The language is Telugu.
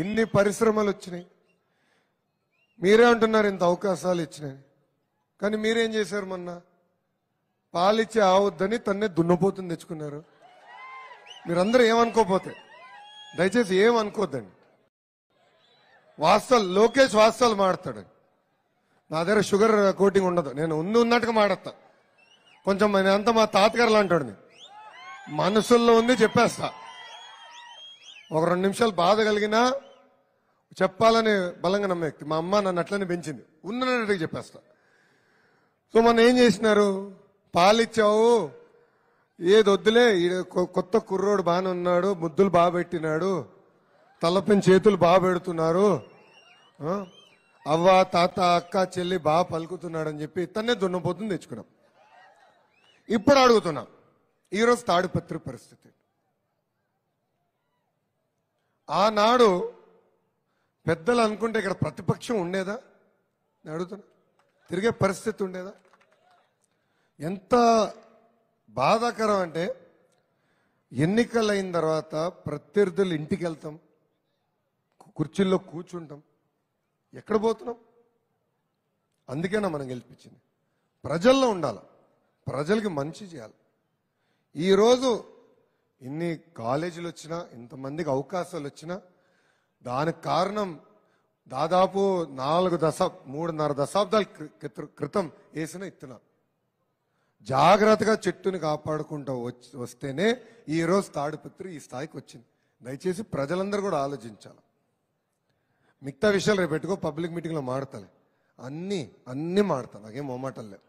ఇన్ని పరిశ్రమలు వచ్చినాయి మీరే అంటున్నారు ఇంత అవకాశాలు ఇచ్చినాయి కానీ మీరేం చేశారు మొన్న పాలిచ్చి ఆవద్దని తన్నే దున్నపోతుంది తెచ్చుకున్నారు మీరందరూ ఏమనుకోపోతే దయచేసి ఏమనుకోద్దండి వాస్తవాలు లోకేష్ వాస్తవాలు మాడతాడు నా దగ్గర షుగర్ కోటింగ్ ఉండదు నేను ఉంది ఉన్నట్టుగా మాడతా కొంచెం అంతా మా తాతగారులు అంటాడు మనసుల్లో ఉంది చెప్పేస్తా ఒక రెండు నిమిషాలు బాధ కలిగినా చెప్పాలని బలంగా నమ్మే వ్యక్తి మా అమ్మ నన్ను అట్లనే పెంచింది ఉన్నట్టుగా చెప్పేస్తా సో మొన్న ఏం చేసినారు పాలిచ్చావు ఏది వద్దులే కొత్త కుర్రోడు బాగానే ఉన్నాడు ముద్దులు బాగా పెట్టినాడు తలపిన చేతులు బాగా పెడుతున్నారు అవ్వ తాత అక్క చెల్లి బాగా పలుకుతున్నాడు అని చెప్పి తన్నే దున్నపోతుంది తెచ్చుకున్నాం ఇప్పుడు అడుగుతున్నాం ఈరోజు తాడిపత్రి పరిస్థితి ఆనాడు పెద్దలు అనుకుంటే ఇక్కడ ప్రతిపక్షం ఉండేదా నేను అడుగుతున్నా తిరిగే పరిస్థితి ఉండేదా ఎంత బాధాకరం అంటే ఎన్నికలైన తర్వాత ప్రత్యర్థులు ఇంటికి వెళ్తాం కుర్చీల్లో కూర్చుంటాం ఎక్కడ పోతున్నాం అందుకేనా మనం గెలిపించింది ప్రజల్లో ఉండాలి ప్రజలకి మంచి చేయాలి ఈరోజు ఇన్ని కాలేజీలు వచ్చినా ఇంతమందికి అవకాశాలు వచ్చినా దానికి కారణం దాదాపు నాలుగు దశాబ్ మూడున్నర దశాబ్దాల క్రితం వేసిన ఇత్తనం జాగ్రత్తగా చెట్టుని కాపాడుకుంటూ వస్తేనే ఈరోజు తాడిపత్రి ఈ స్థాయికి వచ్చింది దయచేసి ప్రజలందరూ కూడా ఆలోచించాలి మిగతా విషయాలు రేపు పెట్టుకో పబ్లిక్ మీటింగ్లో మాడతాలి అన్నీ అన్నీ మాడతాను అదే మొమాటం లేదు